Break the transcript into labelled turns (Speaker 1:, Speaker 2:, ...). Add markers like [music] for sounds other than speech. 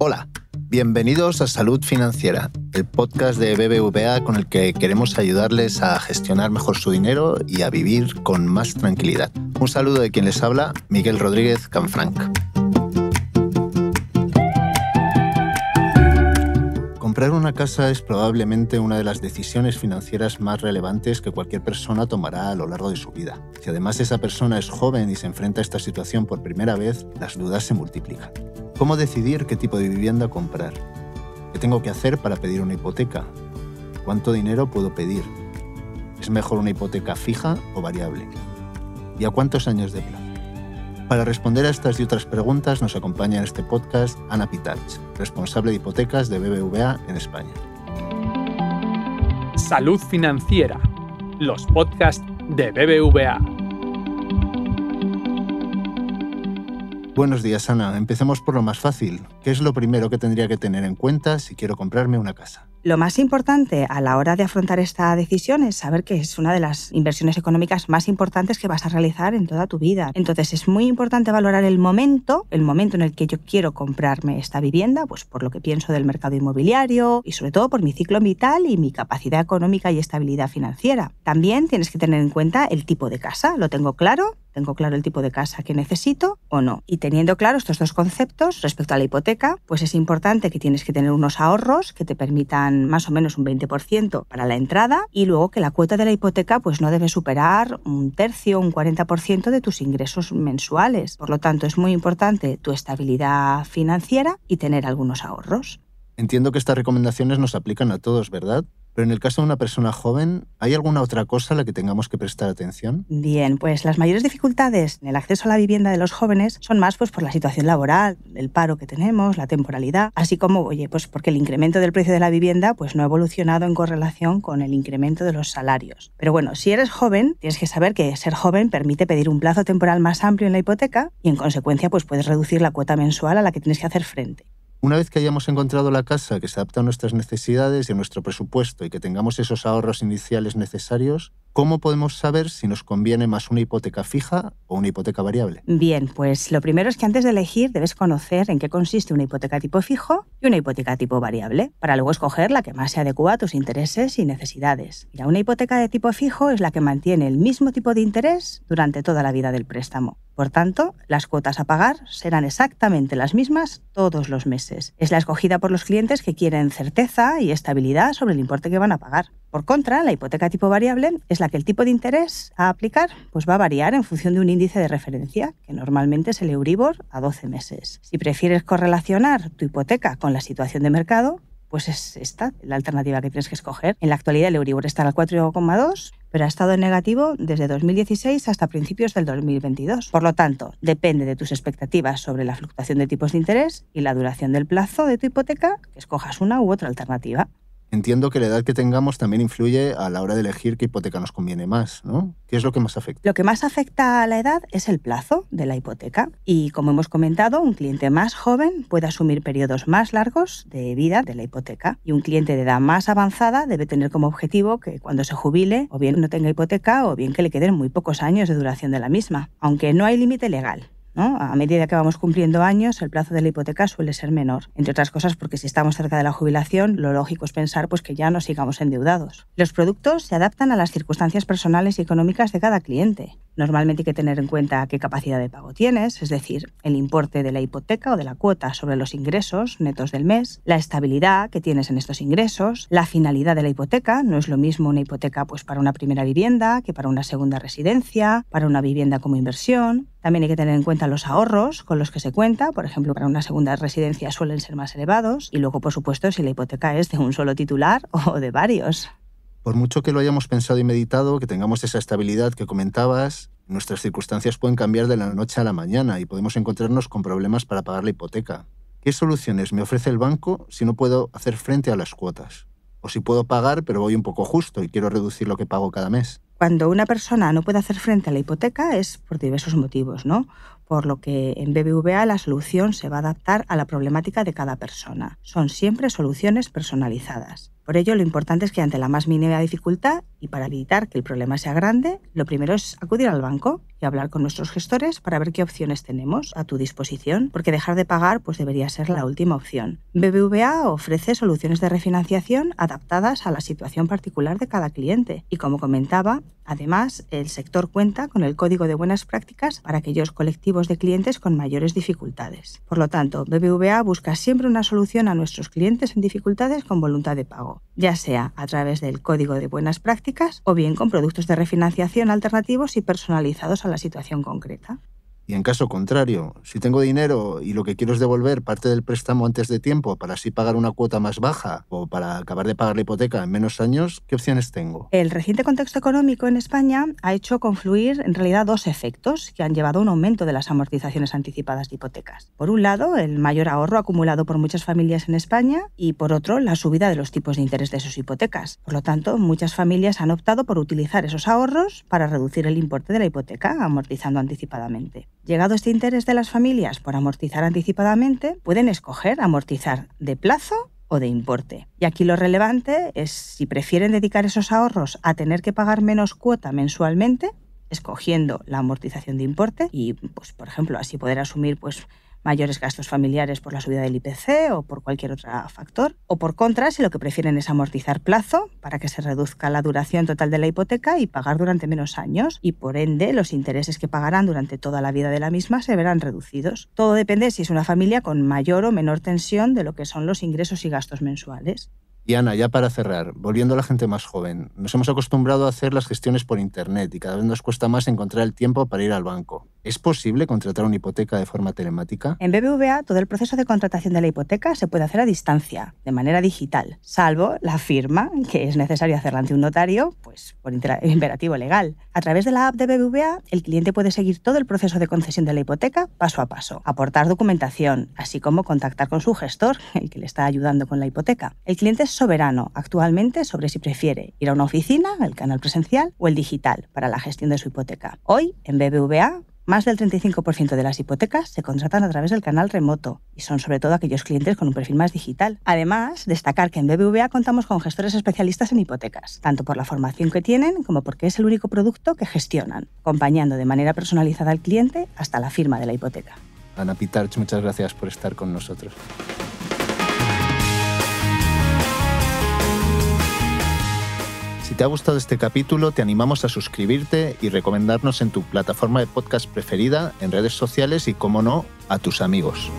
Speaker 1: Hola, bienvenidos a Salud Financiera, el podcast de BBVA con el que queremos ayudarles a gestionar mejor su dinero y a vivir con más tranquilidad. Un saludo de quien les habla, Miguel Rodríguez Canfranc. Comprar una casa es probablemente una de las decisiones financieras más relevantes que cualquier persona tomará a lo largo de su vida. Si además esa persona es joven y se enfrenta a esta situación por primera vez, las dudas se multiplican. ¿Cómo decidir qué tipo de vivienda comprar? ¿Qué tengo que hacer para pedir una hipoteca? ¿Cuánto dinero puedo pedir? ¿Es mejor una hipoteca fija o variable? ¿Y a cuántos años de plazo? Para responder a estas y otras preguntas nos acompaña en este podcast Ana Pitach, responsable de hipotecas de BBVA en España. Salud Financiera, los podcasts de BBVA. Buenos días, Ana. Empecemos por lo más fácil. ¿Qué es lo primero que tendría que tener en cuenta si quiero comprarme una casa?
Speaker 2: Lo más importante a la hora de afrontar esta decisión es saber que es una de las inversiones económicas más importantes que vas a realizar en toda tu vida. Entonces es muy importante valorar el momento, el momento en el que yo quiero comprarme esta vivienda, pues por lo que pienso del mercado inmobiliario y sobre todo por mi ciclo vital y mi capacidad económica y estabilidad financiera. También tienes que tener en cuenta el tipo de casa, lo tengo claro, tengo claro el tipo de casa que necesito o no. Y teniendo claro estos dos conceptos respecto a la hipoteca, pues es importante que tienes que tener unos ahorros que te permitan más o menos un 20% para la entrada y luego que la cuota de la hipoteca pues no debe superar un tercio, un 40% de tus ingresos mensuales. Por lo tanto, es muy importante tu estabilidad financiera y tener algunos ahorros.
Speaker 1: Entiendo que estas recomendaciones nos aplican a todos, ¿verdad? Pero en el caso de una persona joven, ¿hay alguna otra cosa a la que tengamos que prestar atención?
Speaker 2: Bien, pues las mayores dificultades en el acceso a la vivienda de los jóvenes son más pues, por la situación laboral, el paro que tenemos, la temporalidad, así como, oye, pues porque el incremento del precio de la vivienda pues, no ha evolucionado en correlación con el incremento de los salarios. Pero bueno, si eres joven, tienes que saber que ser joven permite pedir un plazo temporal más amplio en la hipoteca y en consecuencia pues, puedes reducir la cuota mensual a la que tienes que hacer frente.
Speaker 1: Una vez que hayamos encontrado la casa que se adapta a nuestras necesidades y a nuestro presupuesto y que tengamos esos ahorros iniciales necesarios, ¿Cómo podemos saber si nos conviene más una hipoteca fija o una hipoteca variable?
Speaker 2: Bien, pues lo primero es que antes de elegir debes conocer en qué consiste una hipoteca tipo fijo y una hipoteca tipo variable, para luego escoger la que más se adecua a tus intereses y necesidades. Ya una hipoteca de tipo fijo es la que mantiene el mismo tipo de interés durante toda la vida del préstamo. Por tanto, las cuotas a pagar serán exactamente las mismas todos los meses. Es la escogida por los clientes que quieren certeza y estabilidad sobre el importe que van a pagar. Por contra, la hipoteca tipo variable es la que el tipo de interés a aplicar pues va a variar en función de un índice de referencia, que normalmente es el Euribor a 12 meses. Si prefieres correlacionar tu hipoteca con la situación de mercado, pues es esta la alternativa que tienes que escoger. En la actualidad el Euribor está al 4,2, pero ha estado en negativo desde 2016 hasta principios del 2022. Por lo tanto, depende de tus expectativas sobre la fluctuación de tipos de interés y la duración del plazo de tu hipoteca que escojas
Speaker 1: una u otra alternativa entiendo que la edad que tengamos también influye a la hora de elegir qué hipoteca nos conviene más, ¿no? ¿Qué es lo que más afecta?
Speaker 2: Lo que más afecta a la edad es el plazo de la hipoteca. Y como hemos comentado, un cliente más joven puede asumir periodos más largos de vida de la hipoteca. Y un cliente de edad más avanzada debe tener como objetivo que cuando se jubile o bien no tenga hipoteca o bien que le queden muy pocos años de duración de la misma, aunque no hay límite legal. A medida que vamos cumpliendo años, el plazo de la hipoteca suele ser menor, entre otras cosas porque si estamos cerca de la jubilación, lo lógico es pensar pues, que ya no sigamos endeudados. Los productos se adaptan a las circunstancias personales y económicas de cada cliente. Normalmente hay que tener en cuenta qué capacidad de pago tienes, es decir, el importe de la hipoteca o de la cuota sobre los ingresos netos del mes, la estabilidad que tienes en estos ingresos, la finalidad de la hipoteca, no es lo mismo una hipoteca pues para una primera vivienda que para una segunda residencia, para una vivienda como inversión, también hay que tener en cuenta los ahorros con los que se cuenta, por ejemplo, para una segunda residencia suelen ser más elevados y luego, por supuesto, si la hipoteca es de un solo titular [laughs] o de varios.
Speaker 1: Por mucho que lo hayamos pensado y meditado, que tengamos esa estabilidad que comentabas, Nuestras circunstancias pueden cambiar de la noche a la mañana y podemos encontrarnos con problemas para pagar la hipoteca. ¿Qué soluciones me ofrece el banco si no puedo hacer frente a las cuotas? O si puedo pagar pero voy un poco justo y quiero reducir lo que pago cada
Speaker 2: mes. Cuando una persona no puede hacer frente a la hipoteca es por diversos motivos, ¿no? por lo que en BBVA la solución se va a adaptar a la problemática de cada persona. Son siempre soluciones personalizadas. Por ello, lo importante es que ante la más mínima dificultad y para evitar que el problema sea grande, lo primero es acudir al banco y hablar con nuestros gestores para ver qué opciones tenemos a tu disposición, porque dejar de pagar pues debería ser la última opción. BBVA ofrece soluciones de refinanciación adaptadas a la situación particular de cada cliente y como comentaba, además el sector cuenta con el código de buenas prácticas para aquellos colectivos de clientes con mayores dificultades. Por lo tanto, BBVA busca siempre una solución a nuestros clientes en dificultades con voluntad de pago, ya sea a través del código de buenas prácticas o bien con productos de refinanciación alternativos y personalizados a la situación concreta.
Speaker 1: Y en caso contrario, si tengo dinero y lo que quiero es devolver parte del préstamo antes de tiempo para así pagar una cuota más baja o para acabar de pagar la hipoteca en menos años, ¿qué opciones tengo?
Speaker 2: El reciente contexto económico en España ha hecho confluir en realidad dos efectos que han llevado a un aumento de las amortizaciones anticipadas de hipotecas. Por un lado, el mayor ahorro acumulado por muchas familias en España y por otro, la subida de los tipos de interés de sus hipotecas. Por lo tanto, muchas familias han optado por utilizar esos ahorros para reducir el importe de la hipoteca amortizando anticipadamente. Llegado este interés de las familias por amortizar anticipadamente, pueden escoger amortizar de plazo o de importe. Y aquí lo relevante es si prefieren dedicar esos ahorros a tener que pagar menos cuota mensualmente, escogiendo la amortización de importe y, pues, por ejemplo, así poder asumir pues, mayores gastos familiares por la subida del IPC o por cualquier otro factor. O por contra, si lo que prefieren es amortizar plazo para que se reduzca la duración total de la hipoteca y pagar durante menos años y por ende los intereses que pagarán durante toda la vida de la misma se verán reducidos. Todo depende si es una familia con mayor o menor tensión de lo que son los ingresos y gastos
Speaker 1: mensuales. Y ya para cerrar, volviendo a la gente más joven, nos hemos acostumbrado a hacer las gestiones por Internet y cada vez nos cuesta más encontrar el tiempo para ir al banco. ¿Es posible contratar una hipoteca de forma telemática? En BBVA, todo el proceso de contratación de la hipoteca se puede hacer a distancia, de
Speaker 2: manera digital, salvo la firma, que es necesario hacerla ante un notario, pues por [laughs] imperativo legal. A través de la app de BBVA, el cliente puede seguir todo el proceso de concesión de la hipoteca paso a paso, aportar documentación, así como contactar con su gestor, el que le está ayudando con la hipoteca. El cliente soberano actualmente sobre si prefiere ir a una oficina, el canal presencial o el digital para la gestión de su hipoteca. Hoy, en BBVA, más del 35% de las hipotecas se contratan a través del canal remoto y son sobre todo aquellos clientes con un perfil más digital. Además, destacar que en BBVA contamos con gestores especialistas en hipotecas, tanto por la formación que tienen como porque es el único producto que gestionan, acompañando de manera personalizada al cliente hasta la firma de la hipoteca.
Speaker 1: Ana Pitarch, muchas gracias por estar con nosotros. Si te ha gustado este capítulo, te animamos a suscribirte y recomendarnos en tu plataforma de podcast preferida, en redes sociales y, como no, a tus amigos.